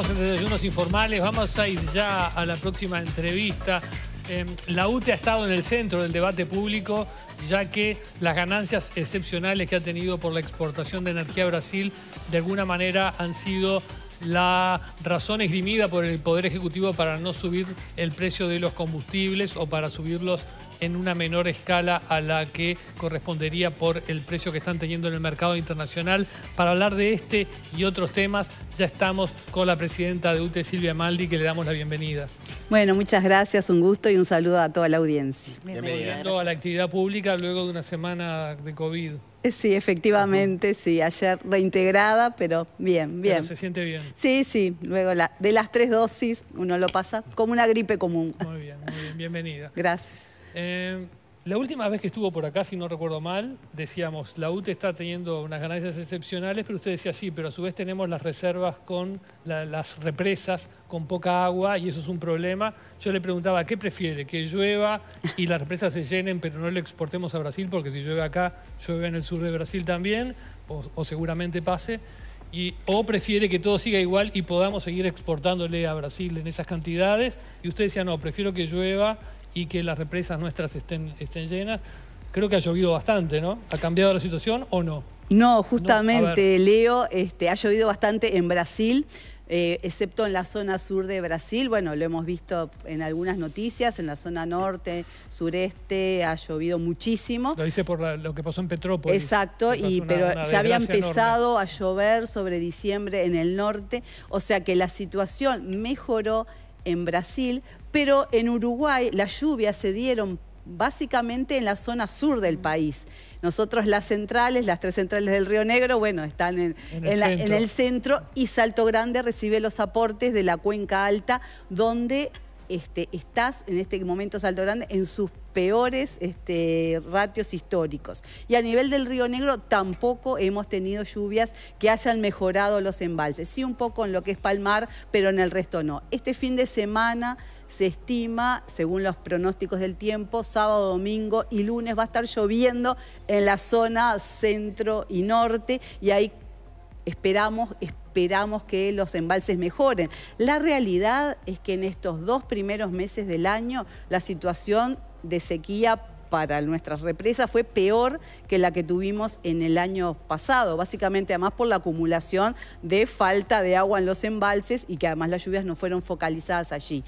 Desayunos Informales. Vamos a ir ya a la próxima entrevista. Em, la UTE ha estado en el centro del debate público, ya que las ganancias excepcionales que ha tenido por la exportación de energía a Brasil, de alguna manera han sido la razón esgrimida por el Poder Ejecutivo para no subir el precio de los combustibles o para subirlos en una menor escala a la que correspondería por el precio que están teniendo en el mercado internacional. Para hablar de este y otros temas, ya estamos con la presidenta de UTE, Silvia Maldi, que le damos la bienvenida. Bueno, muchas gracias, un gusto y un saludo a toda la audiencia. Bienvenida. a la actividad pública luego de una semana de COVID. Sí, efectivamente, sí. Ayer reintegrada, pero bien, bien. se siente bien. Sí, sí. Luego la, de las tres dosis uno lo pasa como una gripe común. Muy bien, muy bien. Bienvenida. Gracias. Eh, la última vez que estuvo por acá, si no recuerdo mal, decíamos, la UTE está teniendo unas ganancias excepcionales, pero usted decía, sí, pero a su vez tenemos las reservas con las represas con poca agua y eso es un problema. Yo le preguntaba, ¿qué prefiere? ¿Que llueva y las represas se llenen, pero no le exportemos a Brasil? Porque si llueve acá, llueve en el sur de Brasil también, o, seguramente pase. Y, o prefiere que todo siga igual y podamos seguir exportándole a Brasil en esas cantidades. Y usted decía, no, prefiero que llueva y que las represas nuestras estén, estén llenas. Creo que ha llovido bastante, ¿no? ¿Ha cambiado la situación o no? No, justamente, Leo, este, ha llovido bastante en Brasil. Eh, excepto en la zona sur de Brasil. Bueno, lo hemos visto en algunas noticias, en la zona norte, sureste, ha llovido muchísimo. Lo dice por lo que pasó en Petrópolis. Exacto, y, pero ya había empezado a llover sobre diciembre en el norte, o sea que la situación mejoró en Brasil, pero en Uruguay las lluvias se dieron básicamente en la zona sur del país. Nosotros las centrales, las tres centrales del Río Negro, bueno, están en, el, centro. y Salto Grande recibe los aportes de la cuenca alta, donde este, estás en este momento Salto Grande en sus peores este, ratios históricos. Y a nivel del Río Negro tampoco hemos tenido lluvias que hayan mejorado los embalses. Sí, un poco en lo que es Palmar, pero en el resto no. Este fin de semana se estima, según los pronósticos del tiempo, sábado, domingo y lunes va a estar lloviendo en la zona centro y norte y ahí esperamos, esperamos que los embalses mejoren. La realidad es que en estos dos primeros meses del año la situación de sequía para nuestras represas fue peor que la que tuvimos en el año pasado, básicamente además por la acumulación de falta de agua en los embalses y que además las lluvias no fueron focalizadas allí.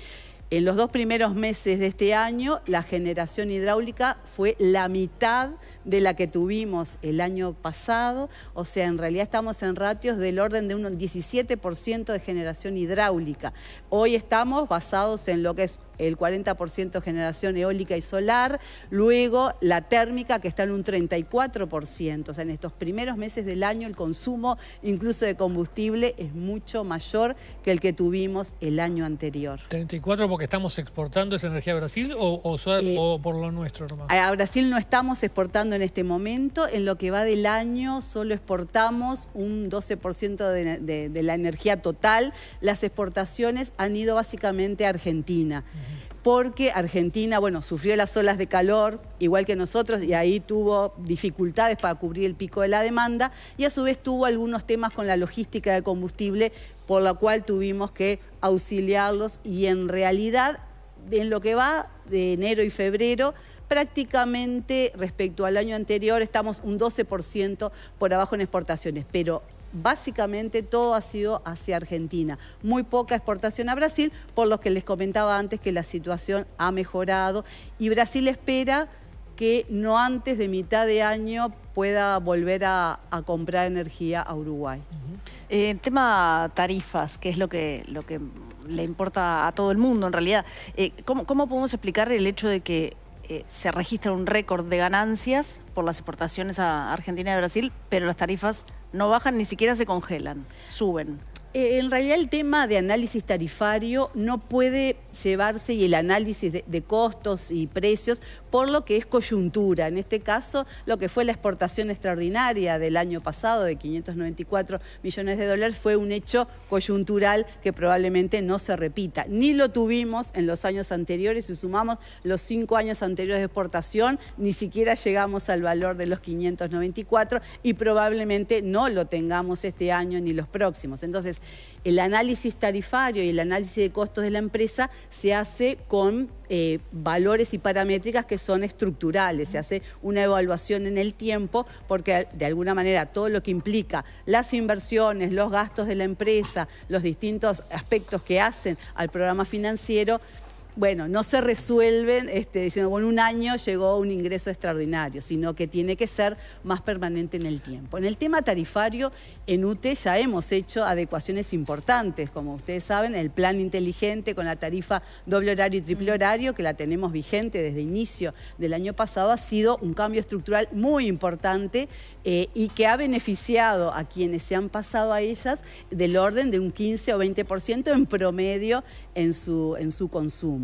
En los dos primeros meses de este año, la generación hidráulica fue la mitad de la que tuvimos el año pasado. O sea, en realidad estamos en ratios del orden de un 17% de generación hidráulica. Hoy estamos basados en lo que es el 40% generación eólica y solar, luego la térmica que está en un 34%. O sea, en estos primeros meses del año el consumo incluso de combustible es mucho mayor que el que tuvimos el año anterior. ¿34 porque estamos exportando esa energía a Brasil o, eh, por lo nuestro A Brasil no estamos exportando en este momento. En lo que va del año solo exportamos un 12% de, la energía total. Las exportaciones han ido básicamente a Argentina porque Argentina, bueno, sufrió las olas de calor, igual que nosotros, y ahí tuvo dificultades para cubrir el pico de la demanda, y a su vez tuvo algunos temas con la logística de combustible, por lo cual tuvimos que auxiliarlos, y en realidad, en lo que va de enero y febrero, prácticamente respecto al año anterior estamos un 12% por abajo en exportaciones, pero básicamente todo ha sido hacia Argentina. Muy poca exportación a Brasil, por lo que les comentaba antes que la situación ha mejorado y Brasil espera que no antes de mitad de año pueda volver a, comprar energía a Uruguay. el eh, tema tarifas, que es lo que, lo que le importa a todo el mundo en realidad, eh, ¿cómo, ¿cómo podemos explicar el hecho de que eh, se registra un récord de ganancias por las exportaciones a Argentina y Brasil, pero las tarifas no bajan, ni siquiera se congelan, suben. Eh, en realidad el tema de análisis tarifario no puede llevarse y el análisis de, costos y precios por lo que es coyuntura. En este caso, lo que fue la exportación extraordinaria del año pasado de 594 millones de dólares fue un hecho coyuntural que probablemente no se repita. Ni lo tuvimos en los años anteriores, si sumamos los cinco años anteriores de exportación, ni siquiera llegamos al valor de los 594 y probablemente no lo tengamos este año ni los próximos. Entonces, el análisis tarifario y el análisis de costos de la empresa se hace con eh, valores y paramétricas que son estructurales, se hace una evaluación en el tiempo porque de alguna manera todo lo que implica las inversiones, los gastos de la empresa, los distintos aspectos que hacen al programa financiero, bueno, no se resuelven este, diciendo, bueno, un año llegó un ingreso extraordinario, sino que tiene que ser más permanente en el tiempo. En el tema tarifario, en UTE ya hemos hecho adecuaciones importantes, como ustedes saben, el plan inteligente con la tarifa doble horario y triple mm. horario, que la tenemos vigente desde inicio del año pasado, ha sido un cambio estructural muy importante eh, y que ha beneficiado a quienes se han pasado a ellas del orden de un 15 o 20% en promedio en su, en su consumo.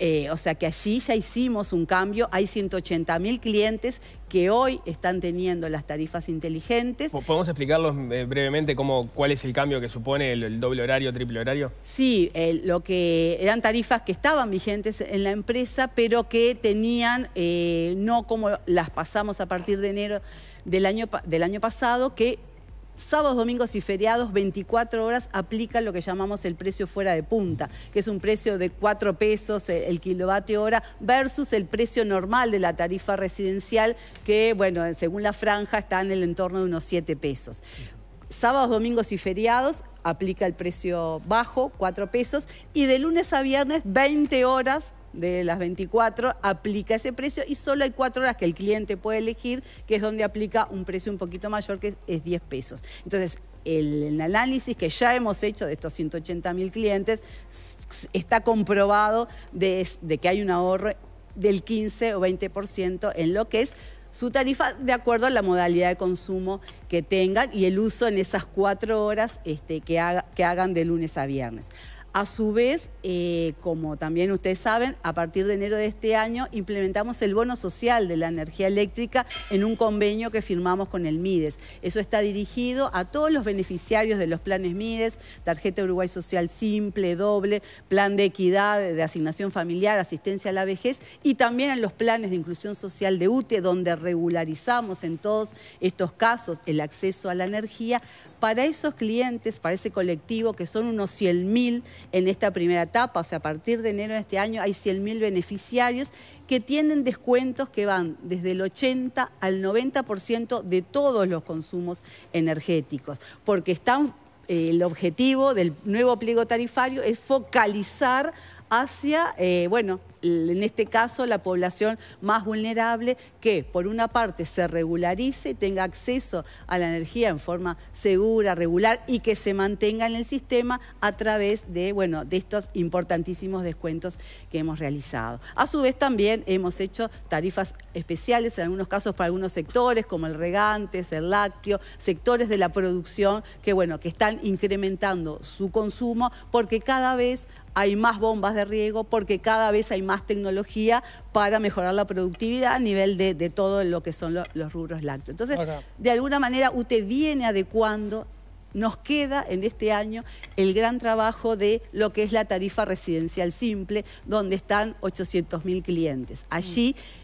Eh, o sea que allí ya hicimos un cambio. Hay 180 mil clientes que hoy están teniendo las tarifas inteligentes. ¿Podemos explicarlos eh, brevemente cómo, cuál es el cambio que supone el, doble horario, triple horario? Sí, eh, lo que eran tarifas que estaban vigentes en la empresa, pero que tenían, no como las pasamos a partir de enero del año, del año pasado, que sábados, domingos y feriados, 24 horas, aplica lo que llamamos el precio fuera de punta, que es un precio de 4 pesos eh, el, kilovatio hora versus el precio normal de la tarifa residencial, que, bueno, eh, según la franja está en el entorno de unos 7 pesos. Sábados, domingos y feriados, aplica el precio bajo, 4 pesos, y de lunes a viernes, 20 horas de las 24 aplica ese precio y solo hay cuatro horas que el cliente puede elegir, que es donde aplica un precio un poquito mayor, que es 10 pesos. Entonces, el, análisis que ya hemos hecho de estos 180 mil clientes está comprobado de, que hay un ahorro del 15 o 20% en lo que es su tarifa de acuerdo a la modalidad de consumo que tengan y el uso en esas cuatro horas este, que hagan de lunes a viernes. A su vez, eh, como también ustedes saben, a partir de enero de este año implementamos el bono social de la energía eléctrica en un convenio que firmamos con el MIDES. Eso está dirigido a todos los beneficiarios de los planes MIDES, tarjeta Uruguay Social Simple, doble, plan de equidad, de asignación familiar, asistencia a la vejez y también en los planes de inclusión social de UTE, donde regularizamos en todos estos casos el acceso a la energía para esos clientes, para ese colectivo, que son unos 100.000 en esta primera etapa, o sea, a partir de enero de este año hay 100.000 beneficiarios que tienen descuentos que van desde el 80 al 90% de todos los consumos energéticos, porque eh, el objetivo del nuevo pliego tarifario es focalizar hacia, eh, bueno, en este caso la población más vulnerable que por una parte se regularice tenga acceso a la energía en forma segura, regular y que se mantenga en el sistema a través de, bueno, de estos importantísimos descuentos que hemos realizado. A su vez también hemos hecho tarifas especiales en algunos casos para algunos sectores como el regante, el lácteo, sectores de la producción que bueno, que están incrementando su consumo porque cada vez hay más bombas de riego, porque cada vez hay más más tecnología para mejorar la productividad a nivel de, todo lo que son los rubros lácteos. Entonces, de alguna manera, UTE viene adecuando nos queda en este año el gran trabajo de lo que es la tarifa residencial simple, donde están 800.000 clientes. Allí mm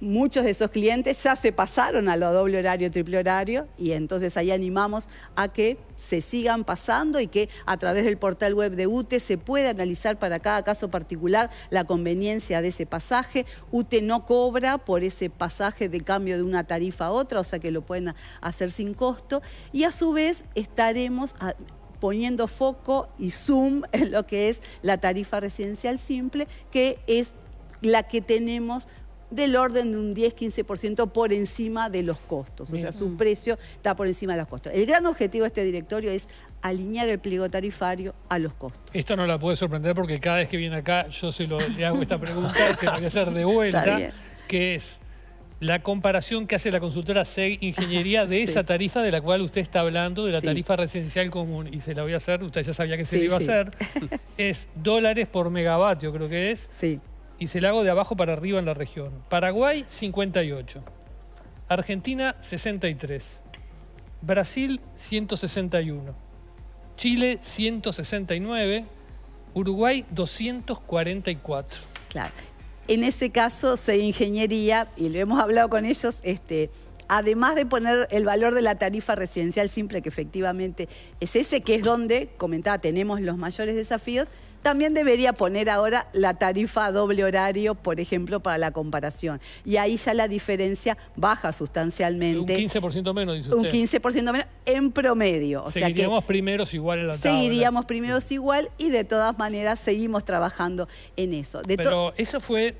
muchos de esos clientes ya se pasaron a lo doble horario, triple horario, y entonces ahí animamos a que se sigan pasando y que a través del portal web de UTE se pueda analizar para cada caso particular la conveniencia de ese pasaje. UTE no cobra por ese pasaje de cambio de una tarifa a otra, o sea que lo pueden hacer sin costo, y a su vez estaremos poniendo foco y zoom en lo que es la tarifa residencial simple, que es la que tenemos del orden de un 10-15% por encima de los costos. O sea, su precio está por encima de los costos. El gran objetivo de este directorio es alinear el pliego tarifario a los costos. Esto no la puede sorprender porque cada vez que viene acá yo se lo, le hago esta pregunta y se la voy a hacer de vuelta, que es la comparación que hace la consultora SEG Ingeniería de esa tarifa de la cual usted está hablando, de la tarifa residencial común, y se la voy a hacer, usted ya sabía que se la iba a hacer, es dólares por megavatio creo que es. Sí y se la hago de abajo para arriba en la región. Paraguay 58. Argentina 63. Brasil 161. Chile 169. Uruguay 244. Claro. En ese caso se ingeniería, y lo hemos hablado con ellos, este, además de poner el valor de la tarifa residencial simple, que efectivamente es ese que es donde, comentaba, tenemos los mayores desafíos, también debería poner ahora la tarifa a doble horario, por ejemplo, para la comparación. Y ahí ya la diferencia baja sustancialmente. Un 15% menos, dice usted. Un 15% menos en promedio. O sea primeros igual en la tabla. Seguiríamos primeros igual y de todas maneras seguimos trabajando en eso. Pero eso fue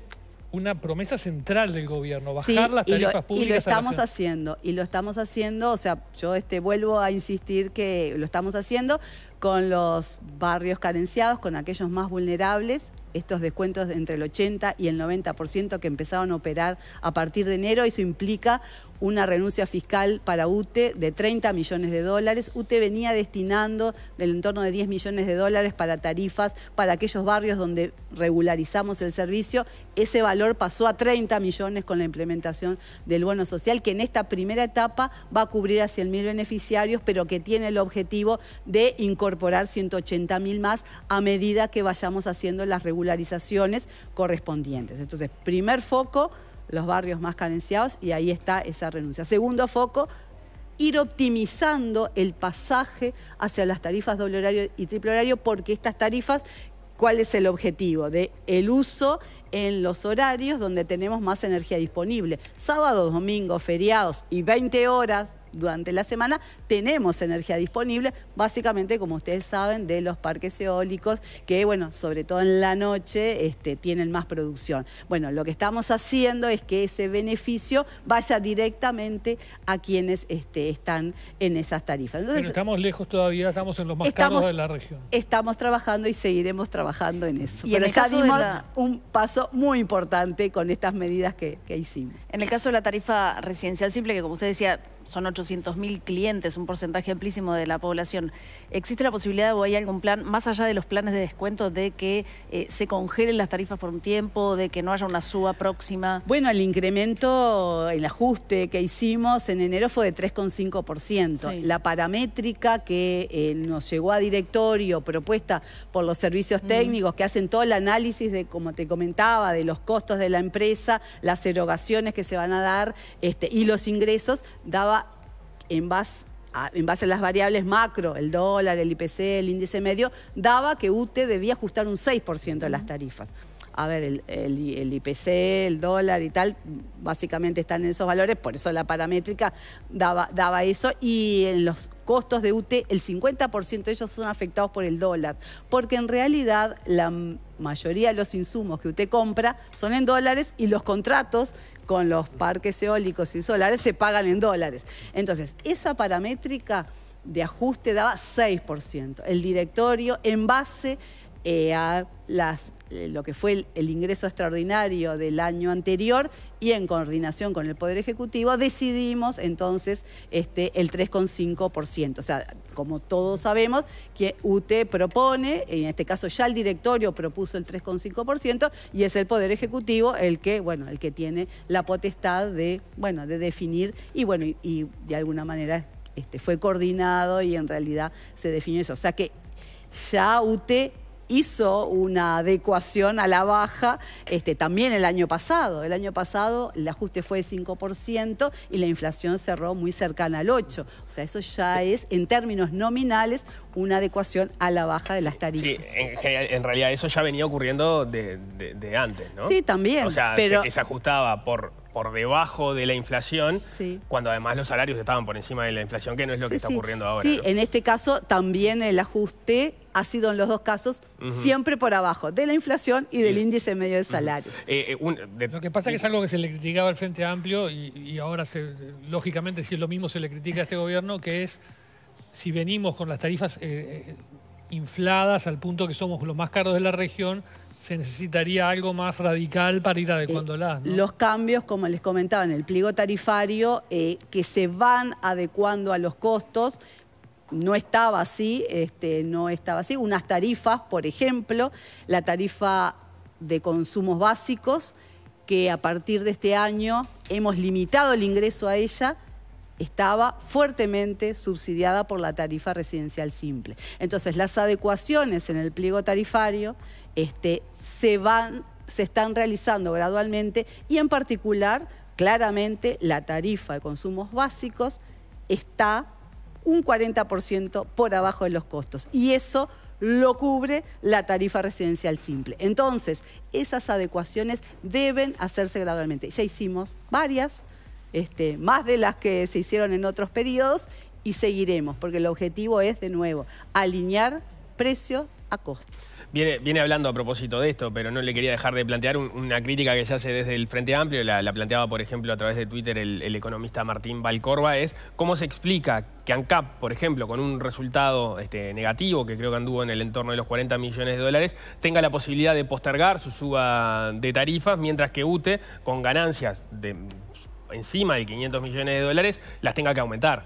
una promesa central del gobierno, bajar las tarifas públicas. Y lo estamos haciendo, y lo estamos haciendo, o sea, yo este, vuelvo a insistir que lo estamos haciendo con los barrios carenciados, con aquellos más vulnerables, estos descuentos entre el 80 y el 90% que empezaron a operar a partir de enero, eso implica una renuncia fiscal para UTE de 30 millones de dólares. UTE venía destinando del entorno de 10 millones de dólares para tarifas para aquellos barrios donde regularizamos el servicio. Ese valor pasó a 30 millones con la implementación del bono social, que en esta primera etapa va a cubrir a 100 mil beneficiarios, pero que tiene el objetivo de incorporar 180 mil más a medida que vayamos haciendo las regularizaciones correspondientes. Entonces, primer foco los barrios más carenciados y ahí está esa renuncia. Segundo foco, ir optimizando el pasaje hacia las tarifas doble horario y triple horario porque estas tarifas cuál es el objetivo de el uso en los horarios donde tenemos más energía disponible. Sábados, domingos, feriados y 20 horas durante la semana tenemos energía disponible, básicamente, como ustedes saben, de los parques eólicos, que, bueno, sobre todo en la noche este, tienen más producción. Bueno, lo que estamos haciendo es que ese beneficio vaya directamente a quienes este, están en esas tarifas. estamos lejos todavía, estamos en los más caros de la región. Estamos trabajando y seguiremos trabajando en eso. Y Pero ya dimos un paso muy importante con estas medidas que, que hicimos. En el caso de la tarifa residencial simple, que como usted decía, son 800.000 clientes, un porcentaje amplísimo de la población. ¿Existe la posibilidad o hay algún plan, más allá de los planes de descuento, de que eh, se congelen las tarifas por un tiempo, de que no haya una suba próxima? Bueno, el incremento, el ajuste que hicimos en enero fue de 3,5%. La paramétrica que eh, nos llegó a directorio, propuesta por los servicios mm. técnicos que hacen todo el análisis de, como te comentaba, de los costos de la empresa, las erogaciones que se van a dar este, y los ingresos, daba en base, a, las variables macro, el dólar, el IPC, el índice medio, daba que UTE debía ajustar un 6% de las tarifas a ver, el, IPC, el dólar y tal, básicamente están en esos valores, por eso la paramétrica daba, eso, y en los costos de UT, el 50% de ellos son afectados por el dólar, porque en realidad la mayoría de los insumos que usted compra son en dólares y los contratos con los parques eólicos y solares se pagan en dólares. Entonces, esa paramétrica de ajuste daba 6%. El directorio, en base eh, a eh, lo que fue el, ingreso extraordinario del año anterior y en coordinación con el Poder Ejecutivo decidimos entonces este, el 3,5%. O sea, como todos sabemos, que UTE propone, en este caso ya el directorio propuso el 3,5% y es el Poder Ejecutivo el que, bueno, el que tiene la potestad de, bueno, de definir y, bueno, y, de alguna manera este, fue coordinado y en realidad se definió eso. O sea que ya UTE hizo una adecuación a la baja este, también el año pasado. El año pasado el ajuste fue de 5% y la inflación cerró muy cercana al 8%. O sea, eso ya es, en términos nominales, una adecuación a la baja de las tarifas. Sí, en, realidad eso ya venía ocurriendo de, antes, ¿no? Sí, también. O sea, pero... se ajustaba por por debajo de la inflación, cuando además los salarios estaban por encima de la inflación, que no es lo que está ocurriendo ahora. Sí, en este caso también el ajuste ha sido en los dos casos siempre por abajo de la inflación y del índice medio de salarios. Eh, eh, lo que pasa es que es algo que se le criticaba al Frente Amplio y, ahora, se, lógicamente, si es lo mismo se le critica a este gobierno, que es si venimos con las tarifas eh, infladas al punto que somos los más caros de la región, se necesitaría algo más radical para ir adecuándolas. Eh, ¿no? Los cambios, como les comentaba, en el pliego tarifario, eh, que se van adecuando a los costos, no estaba así, este, no estaba así. Unas tarifas, por ejemplo, la tarifa de consumos básicos, que a partir de este año hemos limitado el ingreso a ella estaba fuertemente subsidiada por la tarifa residencial simple. Entonces, las adecuaciones en el pliego tarifario este, se, van, se están realizando gradualmente y en particular, claramente, la tarifa de consumos básicos está un 40% por abajo de los costos. Y eso lo cubre la tarifa residencial simple. Entonces, esas adecuaciones deben hacerse gradualmente. Ya hicimos varias, este, más de las que se hicieron en otros periodos, y seguiremos, porque el objetivo es, de nuevo, alinear precios a costos. Viene, hablando a propósito de esto, pero no le quería dejar de plantear una crítica que se hace desde el Frente Amplio, la, planteaba por ejemplo a través de Twitter el, economista Martín Valcorba, es cómo se explica que ANCAP, por ejemplo, con un resultado este, negativo, que creo que anduvo en el entorno de los 40 millones de dólares, tenga la posibilidad de postergar su suba de tarifas, mientras que UTE, con ganancias de encima de 500 millones de dólares, las tenga que aumentar.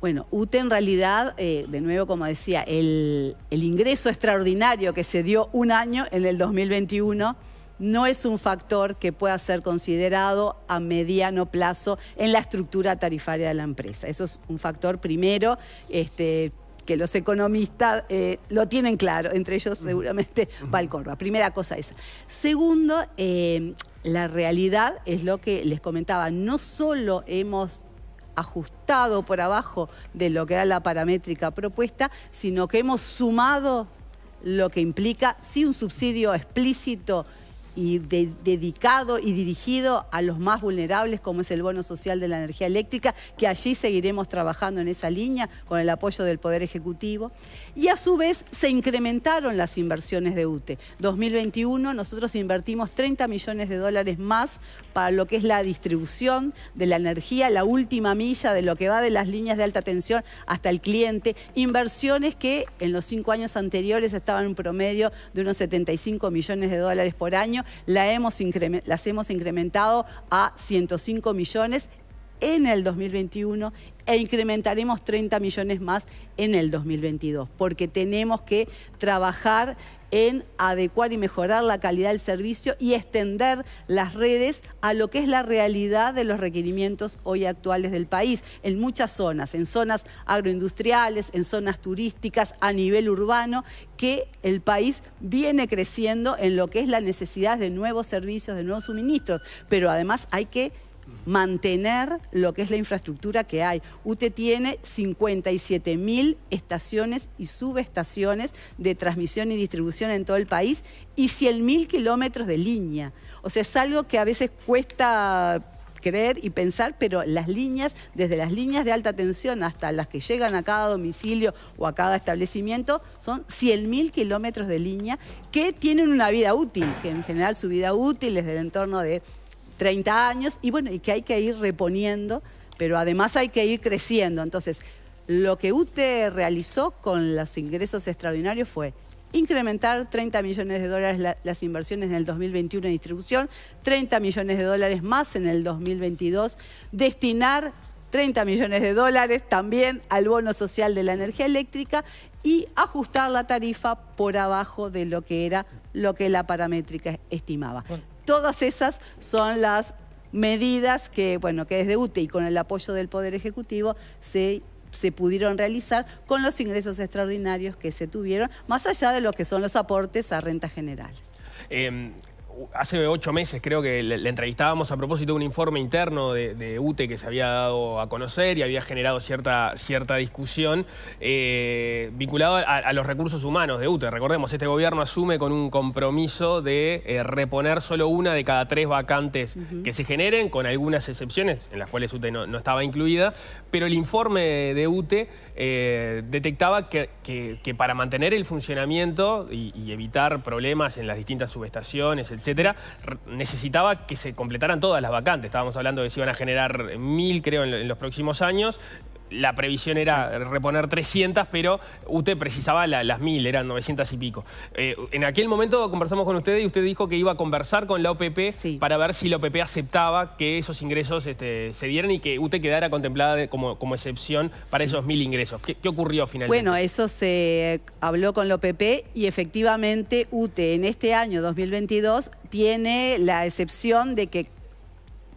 Bueno, UTE en realidad, eh, de nuevo, como decía, el, ingreso extraordinario que se dio un año en el 2021 no es un factor que pueda ser considerado a mediano plazo en la estructura tarifaria de la empresa. Eso es un factor primero. Este, que los economistas eh, lo tienen claro, entre ellos seguramente Valcorba. Primera cosa esa. Segundo, eh, la realidad es lo que les comentaba. No solo hemos ajustado por abajo de lo que era la paramétrica propuesta, sino que hemos sumado lo que implica, sí, un subsidio explícito y dedicado y dirigido a los más vulnerables, como es el bono social de la energía eléctrica, que allí seguiremos trabajando en esa línea con el apoyo del Poder Ejecutivo. Y a su vez se incrementaron las inversiones de UTE. 2021 nosotros invertimos 30 millones de dólares más para lo que es la distribución de la energía, la última milla de lo que va de las líneas de alta tensión hasta el cliente. Inversiones que en los cinco años anteriores estaban en un promedio de unos 75 millones de dólares por año la hemos las hemos incrementado a 105 millones en el 2021 e incrementaremos 30 millones más en el 2022, porque tenemos que trabajar en adecuar y mejorar la calidad del servicio y extender las redes a lo que es la realidad de los requerimientos hoy actuales del país, en muchas zonas, en zonas agroindustriales, en zonas turísticas, a nivel urbano, que el país viene creciendo en lo que es la necesidad de nuevos servicios, de nuevos suministros, pero además hay que mantener lo que es la infraestructura que hay. UTE tiene 57 mil estaciones y subestaciones de transmisión y distribución en todo el país y 100 mil kilómetros de línea. O sea, es algo que a veces cuesta creer y pensar, pero las líneas, desde las líneas de alta tensión hasta las que llegan a cada domicilio o a cada establecimiento, son 100.000 kilómetros de línea que tienen una vida útil, que en general su vida útil es del entorno de 30 años, y bueno, y que hay que ir reponiendo, pero además hay que ir creciendo. Entonces, lo que UTE realizó con los ingresos extraordinarios fue incrementar 30 millones de dólares las inversiones en el 2021 en distribución, 30 millones de dólares más en el 2022, destinar 30 millones de dólares también al bono social de la energía eléctrica y ajustar la tarifa por abajo de lo que era lo que la paramétrica estimaba. Todas esas son las medidas que, bueno, que desde UTE y con el apoyo del Poder Ejecutivo se pudieron realizar con los ingresos extraordinarios que se tuvieron, más allá de lo que son los aportes a rentas generales. Em, hace ocho meses creo que le, entrevistábamos a propósito de un informe interno de, UTE e que se había dado a conocer y había generado cierta, cierta discusión eh, vinculada a, los recursos humanos de UTE. Recordemos, este gobierno asume con un compromiso de eh, reponer solo una de cada tres vacantes que se generen, con algunas excepciones, en las cuales UTE no, estaba incluida, pero el informe de UTE eh, detectaba que, para mantener el funcionamiento y, y evitar problemas en las distintas subestaciones, etc., etcétera, necesitaba que se completaran todas las vacantes. Estábamos hablando de si iban a generar mil, creo, en, en los próximos años la previsión era reponer 300, pero UTE precisaba las 1000, eran 900 y pico. Eh, en aquel momento conversamos con usted y usted dijo que iba a conversar con la OPP para ver si la OPP aceptaba que esos ingresos este, se dieran y que UTE quedara contemplada como, excepción para esos 1000 ingresos. ¿Qué, ¿Qué, ocurrió finalmente? Bueno, eso se habló con la OPP y efectivamente UTE en este año 2022 tiene la excepción de que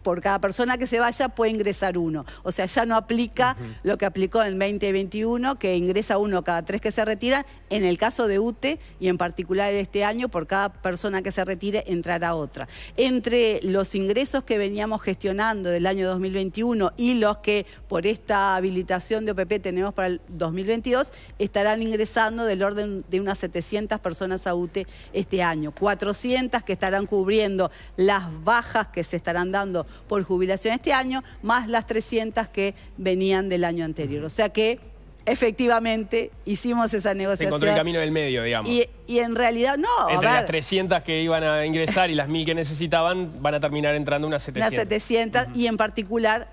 por cada persona que se vaya puede ingresar uno. O sea, ya no aplica lo que aplicó en 2021, que ingresa uno cada tres que se retiran. En el caso de UTE y en particular este año, por cada persona que se retire entrará otra. Entre los ingresos que veníamos gestionando del año 2021 y los que por esta habilitación de OPP tenemos para el 2022, estarán ingresando del orden de unas 700 personas a UTE este año. 400 que estarán cubriendo las bajas que se estarán dando por jubilación este año, más las 300 que venían del año anterior. O sea que efectivamente hicimos esa negociación. Se encontró el camino del medio, digamos. Y, en realidad, no. Entre las 300 que iban a ingresar y las 1000 que necesitaban, van a terminar entrando unas 700. Las 700 y en particular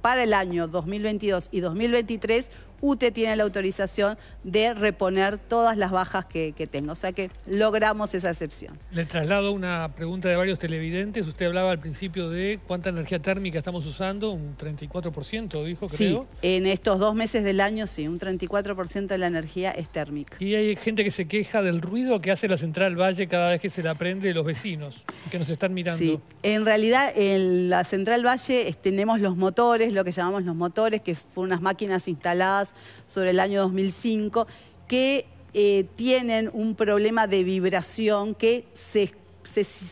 para el año 2022 y 2023 UTE tiene la autorización de reponer todas las bajas que, tenga. O sea que logramos esa excepción. Le traslado una pregunta de varios televidentes. Usted hablaba al principio de cuánta energía térmica estamos usando, un 34% dijo, creo. Sí, en estos dos meses del año sí, un 34% de la energía es térmica. Y hay gente que se queja del ruido que hace la central Valle cada vez que se la prende los vecinos que nos están mirando. Sí, en realidad en la central Valle eh, tenemos los motores, lo que llamamos los motores, que fueron unas máquinas instaladas sobre el año 2005, que eh, tienen un problema de vibración que se,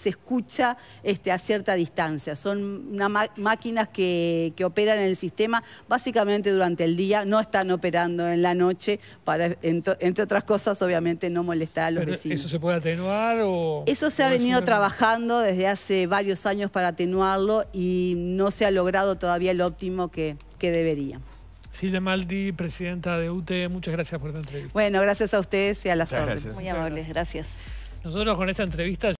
escucha este, a cierta distancia. Son máquinas que, operan en el sistema básicamente durante el día, no están operando en la noche, para, entre, otras cosas, obviamente, no molestar a los vecinos. ¿Eso se puede atenuar? Eso se ha venido trabajando desde hace varios años para atenuarlo y no se ha logrado todavía el óptimo que deberíamos. Silvia Maldi, presidenta de UTE, muchas gracias por esta entrevista. Bueno, gracias a ustedes y a las órdenes. Muy amables, gracias. Nosotros con esta entrevista...